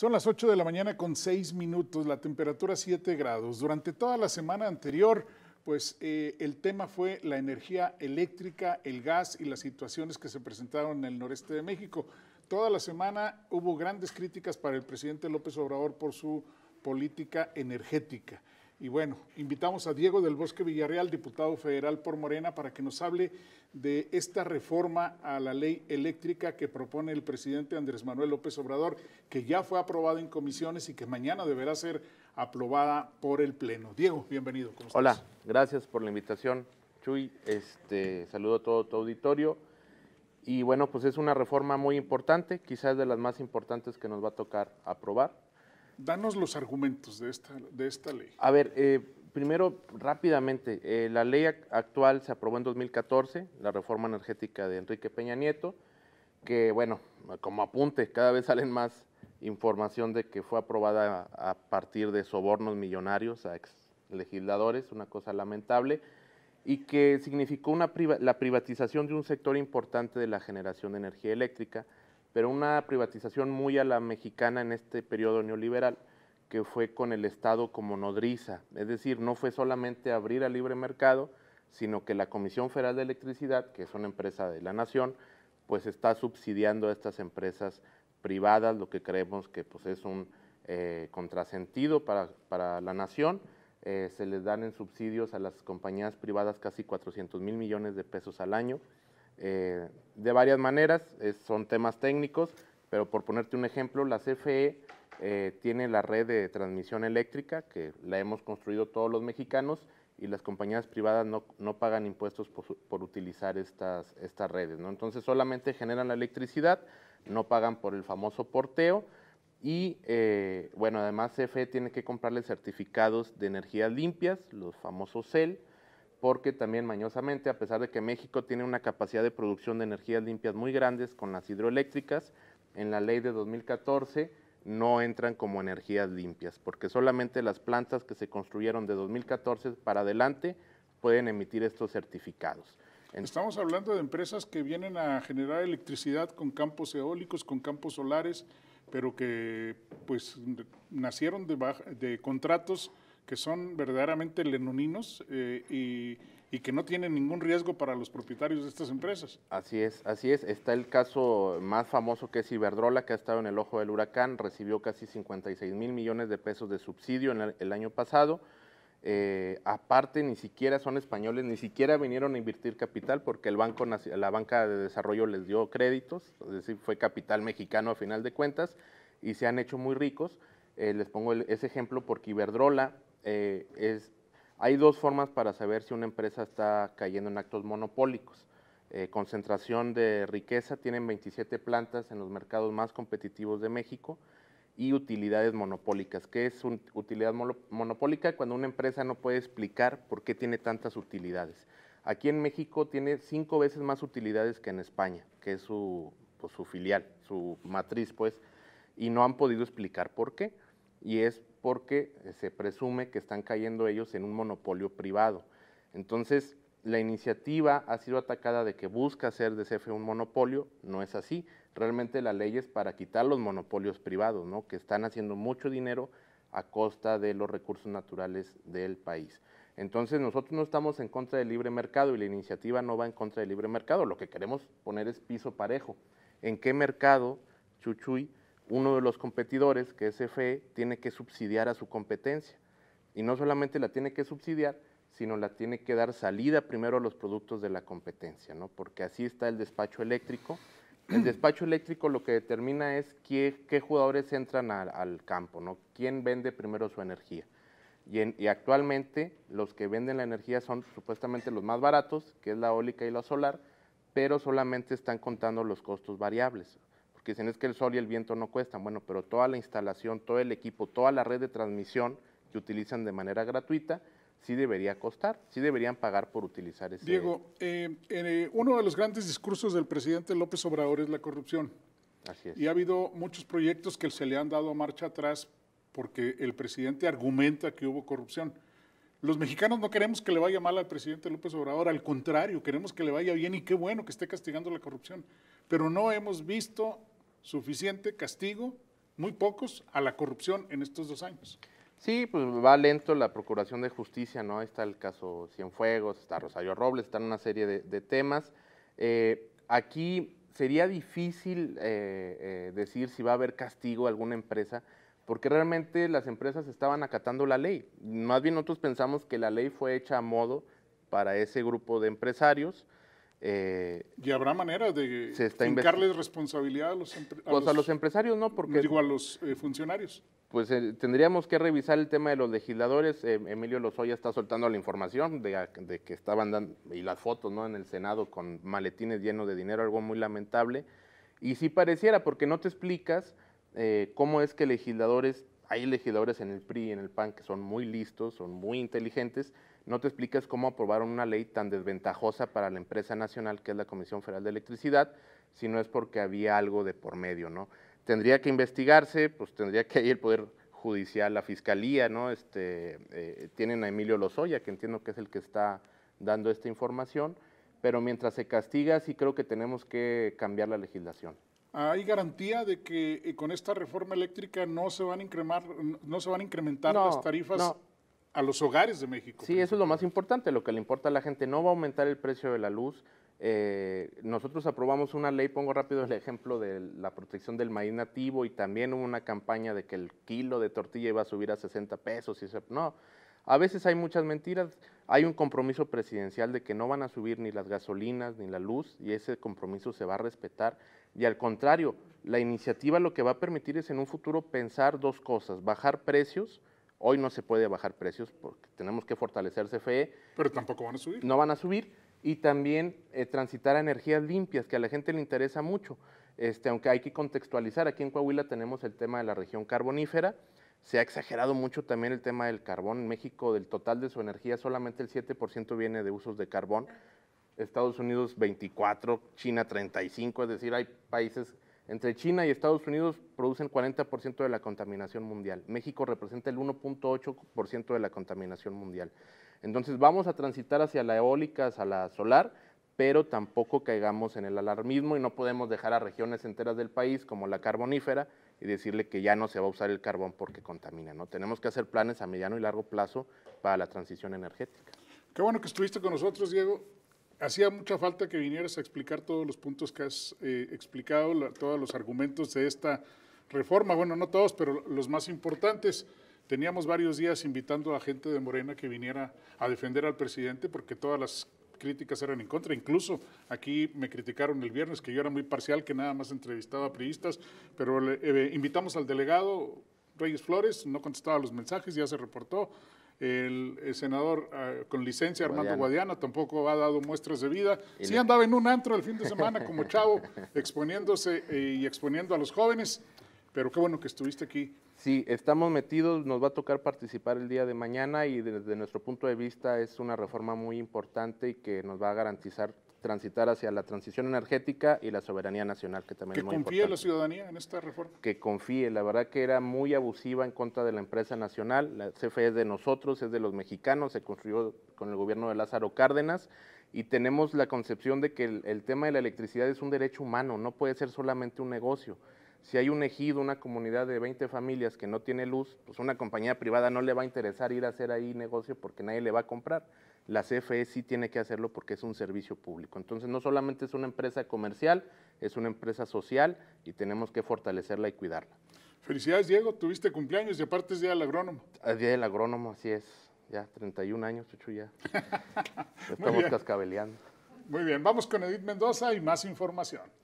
Son las 8 de la mañana con 6 minutos, la temperatura 7 grados. Durante toda la semana anterior, pues eh, el tema fue la energía eléctrica, el gas y las situaciones que se presentaron en el noreste de México. Toda la semana hubo grandes críticas para el presidente López Obrador por su política energética. Y bueno, invitamos a Diego del Bosque Villarreal, diputado federal por Morena, para que nos hable de esta reforma a la ley eléctrica que propone el presidente Andrés Manuel López Obrador, que ya fue aprobada en comisiones y que mañana deberá ser aprobada por el Pleno. Diego, bienvenido. Hola, gracias por la invitación, Chuy. Este, saludo a todo tu auditorio. Y bueno, pues es una reforma muy importante, quizás de las más importantes que nos va a tocar aprobar Danos los argumentos de esta, ley. A ver, eh, primero rápidamente, eh, la ley actual se aprobó en 2014, la reforma energética de Enrique Peña Nieto, que bueno, como apunte, cada vez salen más información de que fue aprobada a, partir de sobornos millonarios a ex legisladores, una cosa lamentable, y que significó la privatización de un sector importante de la generación de energía eléctrica pero una privatización muy a la mexicana en este periodo neoliberal, que fue con el Estado como nodriza. Es decir, no fue solamente abrir al libre mercado, sino que la Comisión Federal de Electricidad, que es una empresa de la nación, pues está subsidiando a estas empresas privadas, lo que creemos que pues, es un eh, contrasentido para, la nación. Eh, se les dan en subsidios a las compañías privadas casi 400 mil millones de pesos al año eh, de varias maneras, son temas técnicos, pero por ponerte un ejemplo, la CFE eh, tiene la red de transmisión eléctrica que la hemos construido todos los mexicanos y las compañías privadas no, pagan impuestos por, utilizar estas, estas redes. ¿no? Entonces solamente generan la electricidad, no pagan por el famoso porteo y eh, bueno, además CFE tiene que comprarle certificados de energías limpias, los famosos CEL, porque también mañosamente, a pesar de que México tiene una capacidad de producción de energías limpias muy grandes con las hidroeléctricas, en la ley de 2014 no entran como energías limpias, porque solamente las plantas que se construyeron de 2014 para adelante pueden emitir estos certificados. Estamos hablando de empresas que vienen a generar electricidad con campos eólicos, con campos solares, pero que pues nacieron de, de contratos que son verdaderamente lenoninos eh, y, y, que no tienen ningún riesgo para los propietarios de estas empresas. Así es, así es. Está el caso más famoso que es Iberdrola, que ha estado en el ojo del huracán, recibió casi 56 mil millones de pesos de subsidio en el, año pasado. Eh, aparte, ni siquiera son españoles, ni siquiera vinieron a invertir capital porque el banco, la banca de desarrollo les dio créditos, es decir, fue capital mexicano a final de cuentas y se han hecho muy ricos. Eh, les pongo ese ejemplo porque Iberdrola eh, hay dos formas para saber si una empresa está cayendo en actos monopólicos. Eh, concentración de riqueza, tienen 27 plantas en los mercados más competitivos de México y utilidades monopólicas. ¿Qué es un, utilidad monopólica? Cuando una empresa no puede explicar por qué tiene tantas utilidades. Aquí en México tiene cinco veces más utilidades que en España, que es su, pues, su filial, su matriz, pues, y no han podido explicar por qué y es porque se presume que están cayendo ellos en un monopolio privado. Entonces, la iniciativa ha sido atacada de que busca hacer de CFE un monopolio, no es así. Realmente la ley es para quitar los monopolios privados, ¿no? que están haciendo mucho dinero a costa de los recursos naturales del país. Entonces nosotros no estamos en contra del libre mercado y la iniciativa no va en contra del libre mercado, lo que queremos poner es piso parejo. ¿En qué mercado, Chuchuy, uno de los competidores, que es FE, tiene que subsidiar a su competencia. Y no solamente la tiene que subsidiar, sino la tiene que dar salida primero a los productos de la competencia, ¿no? porque así está el despacho eléctrico. El despacho eléctrico lo que determina es qué, jugadores entran al campo, ¿no? quién vende primero su energía. Y, y, actualmente los que venden la energía son supuestamente los más baratos, que es la eólica y la solar, pero solamente están contando los costos variables que dicen es que el sol y el viento no cuestan. Bueno, pero toda la instalación, todo el equipo, toda la red de transmisión que utilizan de manera gratuita, sí debería costar, sí deberían pagar por utilizar ese. Diego, eh, eh, uno de los grandes discursos del presidente López Obrador es la corrupción. Así es. Y ha habido muchos proyectos que se le han dado marcha atrás porque el presidente argumenta que hubo corrupción. Los mexicanos no queremos que le vaya mal al presidente López Obrador, al contrario, queremos que le vaya bien y qué bueno que esté castigando la corrupción. Pero no hemos visto suficiente castigo, muy pocos, a la corrupción en estos dos años. Sí, pues va lento la Procuración de Justicia, ¿no? está el caso Cienfuegos, está Rosario Robles, están una serie de, temas. Eh, aquí sería difícil eh, eh, decir si va a haber castigo a alguna empresa, porque realmente las empresas estaban acatando la ley. Más bien nosotros pensamos que la ley fue hecha a modo para ese grupo de empresarios eh, y habrá manera de fincarles responsabilidad a los, a pues, los, empresarios, ¿no? Porque, digo, a los eh, funcionarios. Pues eh, tendríamos que revisar el tema de los legisladores. Emilio Lozoya está soltando la información de, que estaban dando, y las fotos, ¿no? En el Senado con maletines llenos de dinero, algo muy lamentable. Y si pareciera, porque no te explicas cómo es que legisladores, hay legisladores en el PRI, y en el PAN, que son muy listos, son muy inteligentes, no te explicas cómo aprobaron una ley tan desventajosa para la empresa nacional que es la Comisión Federal de Electricidad, si no es porque había algo de por medio, ¿no? Tendría que investigarse, pues tendría que ir el Poder Judicial, la Fiscalía, ¿no? Este, eh, tienen a Emilio Lozoya, que entiendo que es el que está dando esta información, pero mientras se castiga, sí creo que tenemos que cambiar la legislación. ¿Hay garantía de que eh, con esta reforma eléctrica no se van a, no se van a incrementar las tarifas a los hogares de México. Sí, eso es lo más importante, lo que le importa a la gente. No va a aumentar el precio de la luz. Eh, nosotros aprobamos una ley, pongo rápido el ejemplo de la protección del maíz nativo y también hubo una campaña de que el kilo de tortilla iba a subir a 60 pesos. Y no, a veces hay muchas mentiras. Hay un compromiso presidencial de que no van a subir ni las gasolinas ni la luz y ese compromiso se va a respetar. Y al contrario, la iniciativa lo que va a permitir es en un futuro pensar dos cosas, bajar precios, Hoy no se puede bajar precios porque tenemos que fortalecer CFE. Pero tampoco van a subir. No van a subir. Y también eh, transitar a energías limpias, que a la gente le interesa mucho. Este, aunque hay que contextualizar, aquí en Coahuila tenemos el tema de la región carbonífera. Se ha exagerado mucho también el tema del carbón. En México, del total de su energía, solamente el 7% viene de usos de carbón. Estados Unidos 24, China 35, es decir, hay países entre China y Estados Unidos producen 40% de la contaminación mundial. México representa el 1.8% de la contaminación mundial. Entonces vamos a transitar hacia la eólica, hacia la solar, pero tampoco caigamos en el alarmismo y no podemos dejar a regiones enteras del país como la carbonífera y decirle que ya no se va a usar el carbón porque contamina. ¿no? Tenemos que hacer planes a mediano y largo plazo para la transición energética. Qué bueno que estuviste con nosotros, Diego hacía mucha falta que vinieras a explicar todos los puntos que has eh, explicado, todos los argumentos de esta reforma. Bueno, no todos, pero los más importantes. Teníamos varios días invitando a gente de Morena que viniera a defender al presidente porque todas las críticas eran en contra. Incluso aquí me criticaron el viernes que yo era muy parcial, que nada más entrevistaba a priistas, pero eh, invitamos al delegado Reyes Flores, no contestaba los mensajes, ya se reportó. El, eh, senador, ah, con licencia, Armando Guadiana, tampoco ha dado muestras de vida. sí andaba en un antro el fin de semana como chavo, exponiéndose eh, y exponiendo a los jóvenes. Pero qué bueno que estuviste aquí. Sí, estamos metidos, nos va a tocar participar el día de mañana y desde nuestro punto de vista es una reforma muy importante y que nos va a garantizar transitar hacia la transición energética y la soberanía nacional, que también muy importante. Que confíe la ciudadanía en esta reforma. Que confíe, la verdad que era muy abusiva en contra de la empresa nacional, la CFE es de nosotros, es de los mexicanos, se construyó con el gobierno de Lázaro Cárdenas y tenemos la concepción de que el tema de la electricidad es un derecho humano, no puede ser solamente un negocio. Si hay un ejido, una comunidad de 20 familias que no tiene luz, pues una compañía privada no le va a interesar ir a hacer ahí negocio porque nadie le va a comprar. La CFE sí tiene que hacerlo porque es un servicio público. Entonces no solamente es una empresa comercial, es una empresa social y tenemos que fortalecerla y cuidarla. Felicidades Diego, tuviste cumpleaños y aparte es Día del Agrónomo. Ah, día del Agrónomo, así es. Ya, 31 años, Chuchu, ya. Estamos cascabeleando. Muy bien, vamos con Edith Mendoza y más información.